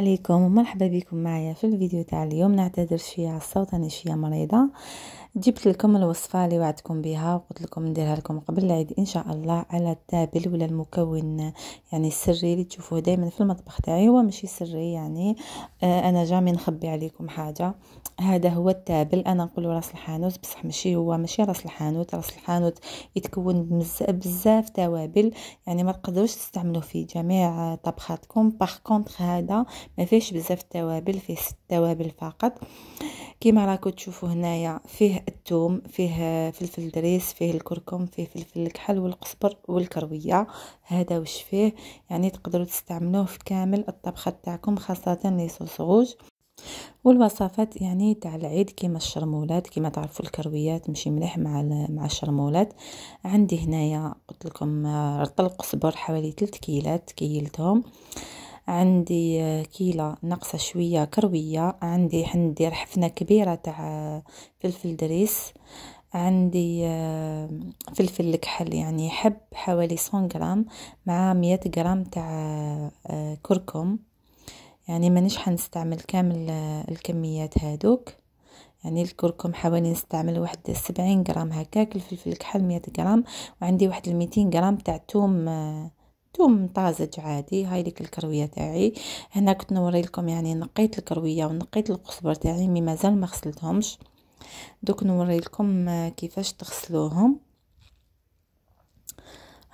عليكم ومرحبا بكم معايا في الفيديو تاع اليوم نعتذر شويه على الصوت انا شويه مريضه جبت لكم الوصفه اللي وعدتكم بها وقلت لكم نديرها لكم قبل العيد ان شاء الله على التابل ولا المكون يعني السري اللي تشوفوه دائما في المطبخ تاعي هو ماشي سري يعني آه انا جامي نخبي عليكم حاجه هذا هو التابل انا نقول راس الحانوت بصح ماشي هو ماشي راس الحانوت راس الحانوت يتكون بزاف توابل يعني ما تقدروش تستعملوه في جميع طبخاتكم باغ كونطخ هذا ما فيهش بزاف التوابل فيه ست توابل فقط كيما راكم تشوفوا هنايا فيه الثوم فيه فلفل دريس فيه الكركم فيه فلفل الكحل والقزبر والكرويه هذا وش فيه يعني تقدروا تستعملوه في كامل الطبخه تاعكم خاصه لي صوص والوصفات يعني تاع العيد كيما الشرمولات كيما تعرفوا الكرويات مشي مليح مع مع الشرمولات عندي هنايا قلت لكم آه، رطل قزبر حوالي 3 كيلات كيلتهم آه عندي آه، كيلة نقصة شوية كروية عندي حندير حفنة كبيرة تاع آه، فلفل دريس عندي آه، فلفل الكحل يعني حب حوالي 100 غرام مع 100 غرام تاع كركم يعني مانيش حنستعمل كامل الكميات هادوك يعني الكركم حوالي نستعمل واحد 70 غرام هكاك الفلفل الكحل 100 غرام وعندي واحد 200 غرام تاع ثوم ثوم طازج عادي هاي ديك الكرويه تاعي هنا كنت نوري لكم يعني نقيت الكرويه ونقيت القزبر تاعي مي مازال ما غسلتهمش دوك نوري لكم كيفاش تغسلوهم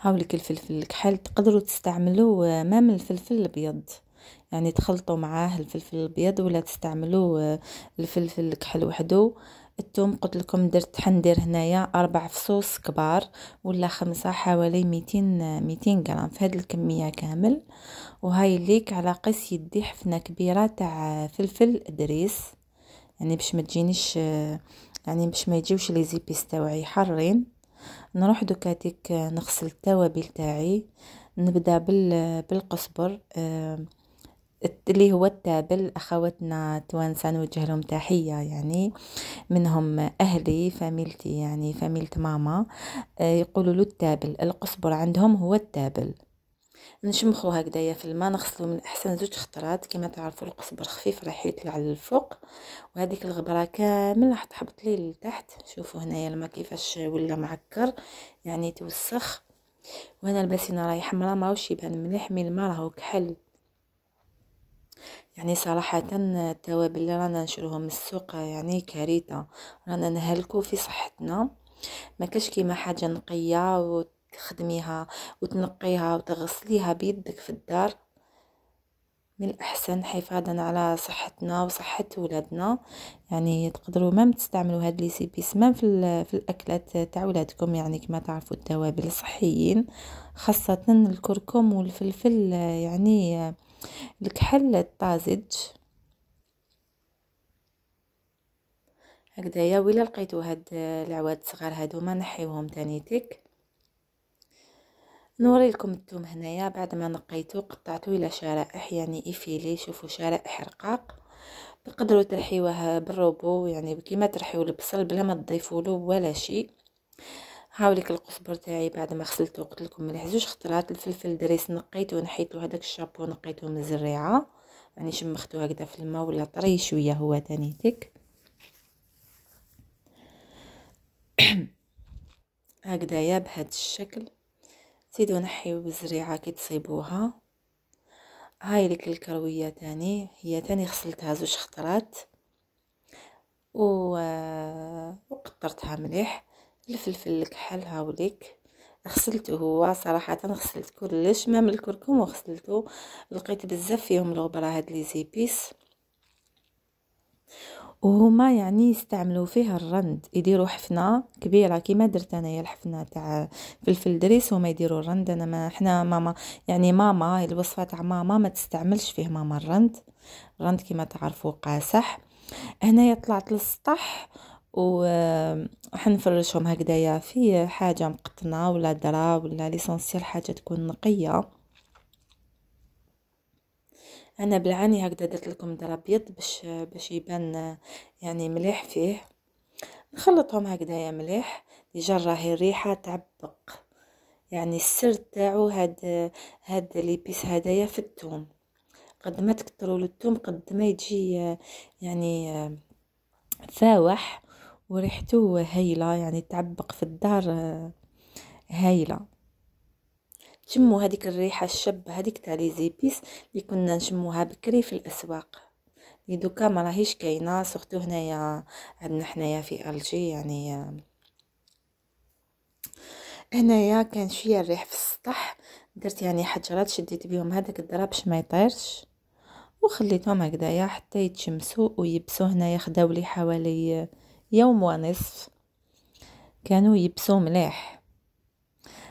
هاوليك الفلفل الكحل تقدروا تستعملوا مام الفلفل الابيض يعني تخلطوا معاه الفلفل الابيض ولا تستعملوا الفلفل الكحل وحده الثوم قلت لكم درت حندير هنايا اربع فصوص كبار ولا خمسه حوالي 200 200 غرام في هذه الكميه كامل وهاي ليك على قيس يدي حفنه كبيره تاع فلفل ادريس يعني باش ما تجينيش يعني باش ما يجيوش لي زيبيس تاعي حارين نروح دوكا نغسل التوابل تاعي نبدا بالقزبر آه، اللي هو التابل اخواتنا توانسه نوجه لهم تحيه يعني منهم اهلي فاميلتي يعني فاميلت ماما آه، يقولوا له التابل القصبر عندهم هو التابل نشمخو هكذايا في الماء نغسلو من احسن زوج خطرات كما تعرفوا القصبر خفيف راح يطلع للفوق وهذيك الغبره كامل راح تحبط لي لتحت شوفوا هنايا الماء كيفاش ولا معكر يعني توسخ وهنا الباسينه راهي حمراء ماهوش يبان مليح مي الماء راهو كحل يعني صراحة التوابل اللي رانا نشروهم من السوق يعني كارثة رانا نهلكو في صحتنا ما كاش كيما حاجة نقية وتخدميها وتنقيها وتغسليها بيدك في الدار من الاحسن حفاظا على صحتنا وصحه ولادنا يعني تقدروا مام تستعملوا هاد لي بيس مام في, في الاكلات تاع ولادكم يعني كما تعرفوا التوابل الصحيين خاصه الكركم والفلفل يعني الكحل الطازج هكذايا ولا لقيتو هاد العواد الصغار هادوما نحيوهم تاني تيك نوري لكم الثوم هنايا بعد ما نقيتو قطعتو الى شرائح يعني افيلي شوفوا شرائح رقاق تقدروا ترحيوه بالروبو يعني كيما ترحيو البصل بلا ما تضيفوا له ولا شيء هاوليك القزبر تاعي بعد ما غسلته قلت لكم مليح زوج خطرات الفلفل دريس نقيته ونحيته هذاك الشابو نقيته من الزريعه يعني شمختو هكذا في الماء ولا طري شويه هو تاني تك يا بهذا الشكل زيدو نحيو بالزريعه كي تصيبوها هاي ليك الكرويه تاني هي تاني غسلتها زوج خطرات و آه، وقطرتها مليح الفلفل الكحل هاوليك غسلته هو صراحه غسلت كلش ما من الكركم وغسلته لقيت بزاف فيهم الغبره هاد لي زيبيس وهما يعني يستعملوا فيه الرند يديروا حفنه كبيره كيما درت انايا الحفنه تاع فلفل دريس هما يديروا الرند انا ما حنا ماما يعني ماما الوصفه تاع ماما ما تستعملش فيه ماما الرند الرند كيما تعرفوا قاسح هنايا طلعت للسطح وحنفرشهم هكذايا في حاجه مقطنه ولا درا ولا ليسونسيال حاجه تكون نقيه انا بالعاني هكذا درت لكم درا ابيض باش باش يبان يعني مليح فيه نخلطهم هكذايا مليح ديجا راهي الريحه تعبق يعني السر تاعو هاد هاد ليبيس هدايا في الثوم قد ما تكثروا الثوم قد ما يجي يعني فاوح وريحته هايله يعني تعبق في الدار آه، هايله شموا هذيك الريحه الشابه هذيك تاع لي زيبيس اللي كنا نشموها بكري في الاسواق لي دوكا ما راهيش كاينه سورتو هنايا عندنا حنايا في الجي يعني آه، هنايا كان شويه الريح في السطح درت يعني حجرات شديت بيهم هذاك الدرا باش ما يطيرش وخليتهم هكذايا حتى يتشمسوا ويبسوا هنايا خداو لي حوالي آه، يوم ونصف كانوا يبسوا مليح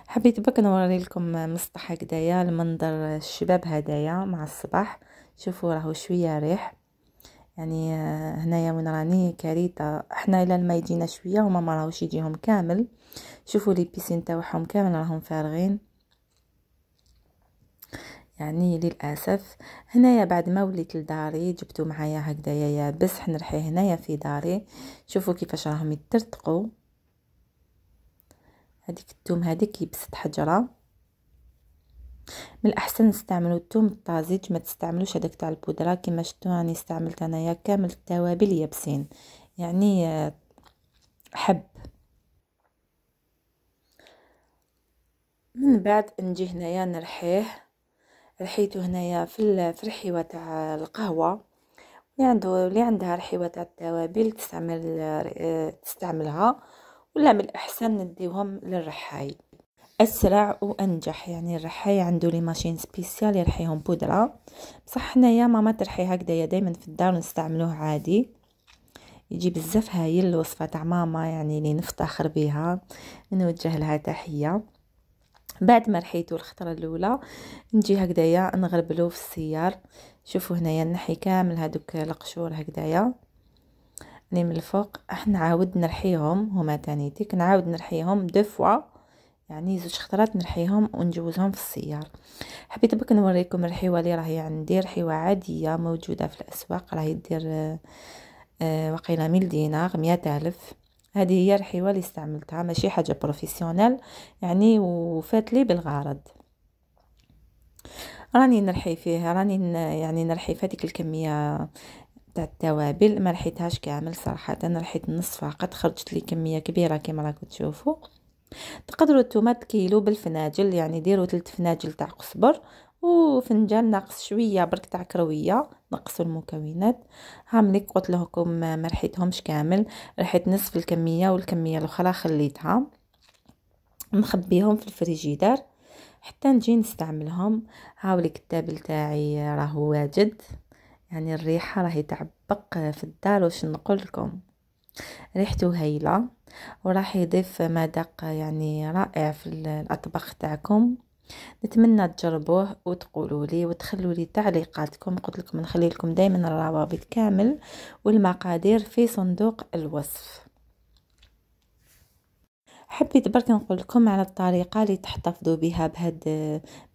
حبيت بك نوري لكم مسطح هكدايا المنظر الشباب هدايا مع الصباح شوفوا راهو شويه ريح يعني آه، هنايا وين راني كاريتا حنا الا ما يجينا شويه هما ما راهوش يجيهم كامل شوفوا لي بيسين تاعهم كامل راهم فارغين يعني للاسف هنايا بعد ما وليت لداري جبتو معايا هكذايا يابس حنرحيه هنايا في داري شوفوا كيفاش راهم يترتقوا هذيك الثوم هذيك يبست حجره من الاحسن نستعملوا الثوم الطازج ما تستعملوش هذاك تاع البودره كما شفتوا راني استعملت انايا كامل التوابل يابسين يعني حب من بعد نجي هنايا نرحيه رحيتو هنايا في في الحيوه تاع القهوه اللي عنده اللي عندها الحيوه تاع التوابل تستعمل تستعملها ولا من الاحسن نديوهم للرحاي اسرع وانجح يعني الرحاي عنده لي ماشين سبيسيال يرحيهم بودره بصح حنايا ماما ترحي هكذايا دائما في الدار نستعملوه عادي يجي بزاف هايل الوصفه تاع ماما يعني اللي نفتخر بها نوجه لها تحيه بعد ما رحيتو الخطرة الاولى نجي هكذايا نغربلو في السيار شوفوا هنايا نحي كامل هادوك القشور هكذايا ني من الفوق راح نعاود نرحيهم هما تاني ديك نعاود نرحيهم دو فوا يعني زوج خطرات نرحيهم ونجوزهم في السيار حبيت بك نوريكم الرحيوه اللي راهي عندي رحيوه عاديه موجوده في الاسواق راهي دير آه، واقيلا ميل دينار 100000 هذه هي الحيوه اللي استعملتها ماشي حاجه بروفيسيونيل يعني وفات لي بالغرض راني نرحي فيه راني يعني نرحي في هذيك الكميه تاع التوابل ما رحيتهاش كامل صراحه انا رحيت نص فقط خرجت لي كميه كبيره كما راكم تشوفوا تقدروا التومه تكيلوا بالفناجل يعني ديروا ثلاث فناجل تاع قصبر وفنجان ناقص شويه برك تاع كرويه نقص المكونات هعمل قلت لكم ما رحيتهمش كامل رحيت نصف الكميه والكميه الاخرى خليتها نخبيهم في الفريجيدار حتى نجي نستعملهم هاو الكتابل تاعي راهو واجد يعني الريحه راهي تعبق في الدار واش نقول لكم ريحته هايله وراح يضيف مذاق يعني رائع في الاطباق تاعكم نتمنى تجربوه وتقولوا لي وتخلوا لي تعليقاتكم قلت لكم نخلي لكم دائما الروابط كامل والمقادير في صندوق الوصف حبيت برك نقول لكم على الطريقه اللي تحتفظوا بها بهاد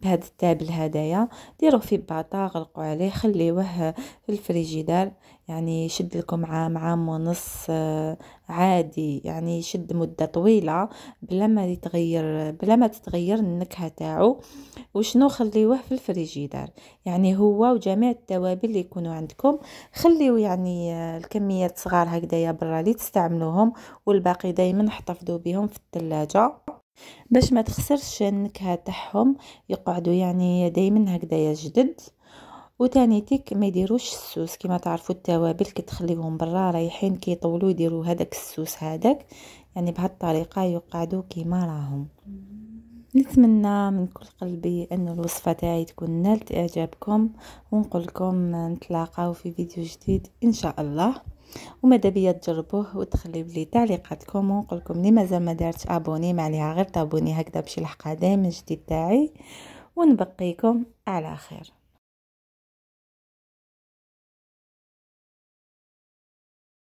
بهاد التابل هدايا ديروه في باطا غلقوا عليه خليوه في الفريجيدار يعني يشد لكم عام عام ونص آه، عادي يعني يشد مده طويله بلا ما يتغير بلا ما تتغير النكهه تاعو وشنو خليوه في الفريجيدار يعني هو وجميع التوابل اللي يكونوا عندكم خليو يعني آه، الكميات صغار هكذايا برا اللي تستعملوهم والباقي دائما احتفظوا بهم في الثلاجه باش ما تخسرش النكهه تاعهم يقعدوا يعني دائما هكذايا جدد وتاني تيك ما يديروش السوس كما تعرفوا التوابل كتخليوهم برا رايحين كيطولوا يديروا هذاك السوس هذاك يعني بهالطريقه يقعدوا كيما راهم نتمنى من كل قلبي ان الوصفه تاعي تكون نالت اعجابكم ونقول لكم نتلاقاو في فيديو جديد ان شاء الله وماذا بيا تجربوه وتخليو لي تعليقاتكم ونقول لكم اللي مازال ما دارتش ابوني ما عليها غير تابوني هكذا باش يلحقها دائما جديد تاعي ونبقيكم على خير